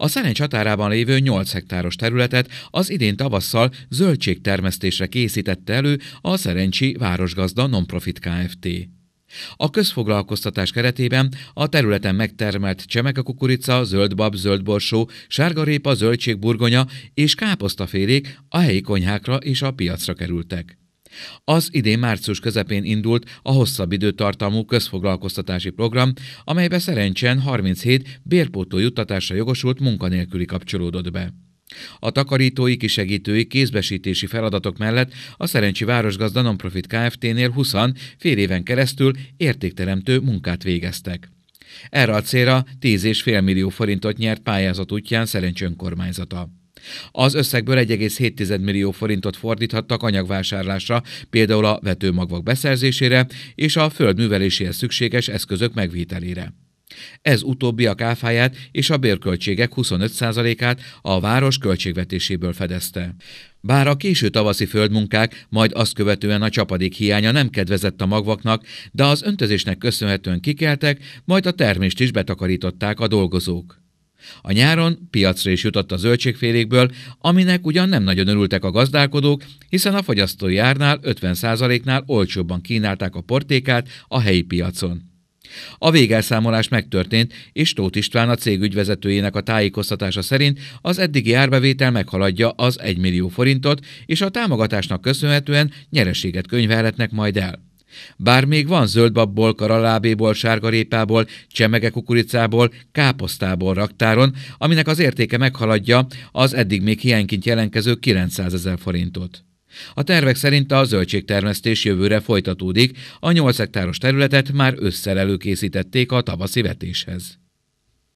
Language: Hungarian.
A Szene csatárában lévő 8 hektáros területet az idén tavasszal zöldségtermesztésre készítette elő a Szerencsi Városgazda Nonprofit Kft. A közfoglalkoztatás keretében a területen megtermelt csemekakukorica, zöldbab, zöldborsó, sárgarépa, zöldségburgonya és káposztafélék a helyi konyhákra és a piacra kerültek. Az idén március közepén indult a hosszabb időtartamú közfoglalkoztatási program, amelybe szerencsén 37 bérpótó juttatásra jogosult munkanélküli kapcsolódott be. A takarítói kisegítői kézbesítési feladatok mellett a Szerencsi Városgazda Nonprofit Kft-nél 20 fél éven keresztül értékteremtő munkát végeztek. Erre a célra 10,5 millió forintot nyert pályázat útján Szerencs önkormányzata. Az összegből 1,7 millió forintot fordíthattak anyagvásárlásra, például a vetőmagvak beszerzésére és a földműveléséhez szükséges eszközök megvételére. Ez utóbbi a káfáját és a bérköltségek 25%-át a város költségvetéséből fedezte. Bár a késő tavaszi földmunkák, majd azt követően a csapadék hiánya nem kedvezett a magvaknak, de az öntözésnek köszönhetően kikeltek, majd a termést is betakarították a dolgozók. A nyáron piacra is jutott a zöldségfélékből, aminek ugyan nem nagyon örültek a gazdálkodók, hiszen a fogyasztói árnál 50%-nál olcsóbban kínálták a portékát a helyi piacon. A végelszámolás megtörtént, és Tóth István a cég ügyvezetőjének a tájékoztatása szerint az eddigi árbevétel meghaladja az 1 millió forintot, és a támogatásnak köszönhetően nyereséget könyvelhetnek majd el. Bár még van zöldbabból, karalábéból, sárgarépából, csemege kukoricából, káposztából raktáron, aminek az értéke meghaladja az eddig még hiányként jelenkező 900 ezer forintot. A tervek szerint a zöldségtermesztés jövőre folytatódik, a 8 hektáros területet már összerelőkészítették a tavaszi vetéshez.